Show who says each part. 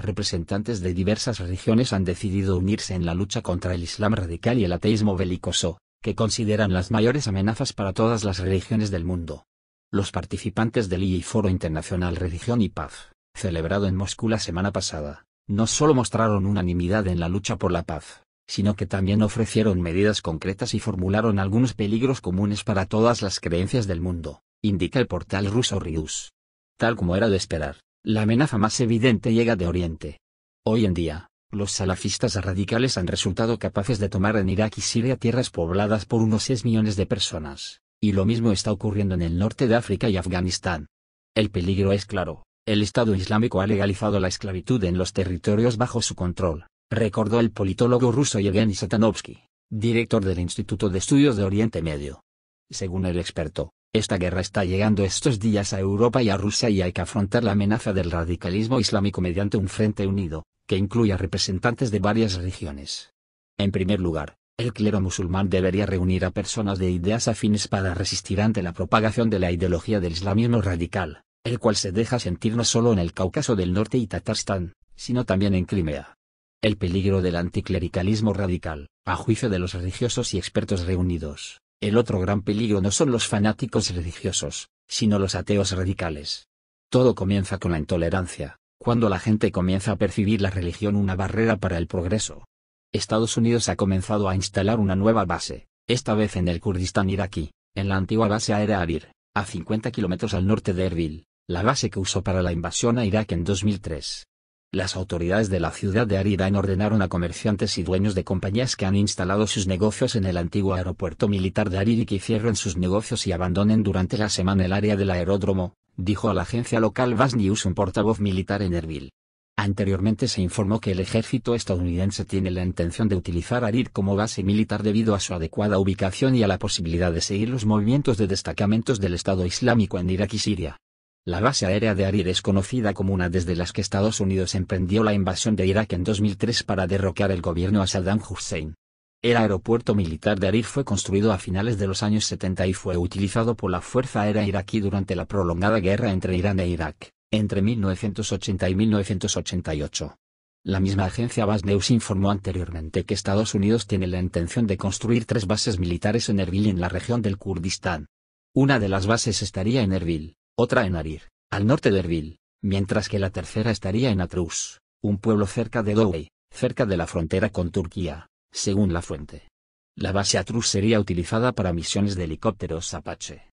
Speaker 1: representantes de diversas religiones han decidido unirse en la lucha contra el Islam radical y el ateísmo belicoso, que consideran las mayores amenazas para todas las religiones del mundo. Los participantes del I Foro Internacional Religión y Paz, celebrado en Moscú la semana pasada, no solo mostraron unanimidad en la lucha por la paz, sino que también ofrecieron medidas concretas y formularon algunos peligros comunes para todas las creencias del mundo, indica el portal ruso Rius. Tal como era de esperar, la amenaza más evidente llega de Oriente. Hoy en día, los salafistas radicales han resultado capaces de tomar en Irak y Siria tierras pobladas por unos 6 millones de personas, y lo mismo está ocurriendo en el norte de África y Afganistán. El peligro es claro, el Estado Islámico ha legalizado la esclavitud en los territorios bajo su control, recordó el politólogo ruso Yevgeny Satanovsky, director del Instituto de Estudios de Oriente Medio. Según el experto, esta guerra está llegando estos días a Europa y a Rusia y hay que afrontar la amenaza del radicalismo islámico mediante un frente unido, que incluya representantes de varias regiones. En primer lugar, el clero musulmán debería reunir a personas de ideas afines para resistir ante la propagación de la ideología del islamismo radical, el cual se deja sentir no solo en el Cáucaso del Norte y Tatarstán, sino también en Crimea. El peligro del anticlericalismo radical, a juicio de los religiosos y expertos reunidos, el otro gran peligro no son los fanáticos religiosos, sino los ateos radicales. Todo comienza con la intolerancia, cuando la gente comienza a percibir la religión una barrera para el progreso. Estados Unidos ha comenzado a instalar una nueva base, esta vez en el Kurdistán iraquí, en la antigua base aérea Abir, a 50 kilómetros al norte de Erbil, la base que usó para la invasión a Irak en 2003. Las autoridades de la ciudad de Aridane ordenaron a comerciantes y dueños de compañías que han instalado sus negocios en el antiguo aeropuerto militar de y que cierren sus negocios y abandonen durante la semana el área del aeródromo, dijo a la agencia local Bas News un portavoz militar en Erbil. Anteriormente se informó que el ejército estadounidense tiene la intención de utilizar Arid como base militar debido a su adecuada ubicación y a la posibilidad de seguir los movimientos de destacamentos del Estado Islámico en Irak y Siria. La base aérea de Arir es conocida como una desde las que Estados Unidos emprendió la invasión de Irak en 2003 para derrocar el gobierno a Saddam Hussein. El aeropuerto militar de Arir fue construido a finales de los años 70 y fue utilizado por la Fuerza Aérea iraquí durante la prolongada guerra entre Irán e Irak, entre 1980 y 1988. La misma agencia Bas informó anteriormente que Estados Unidos tiene la intención de construir tres bases militares en Erbil en la región del Kurdistán. Una de las bases estaría en Erbil otra en Arir, al norte de Erbil, mientras que la tercera estaría en Atrus, un pueblo cerca de Douai, cerca de la frontera con Turquía, según la fuente. La base Atrus sería utilizada para misiones de helicópteros Apache,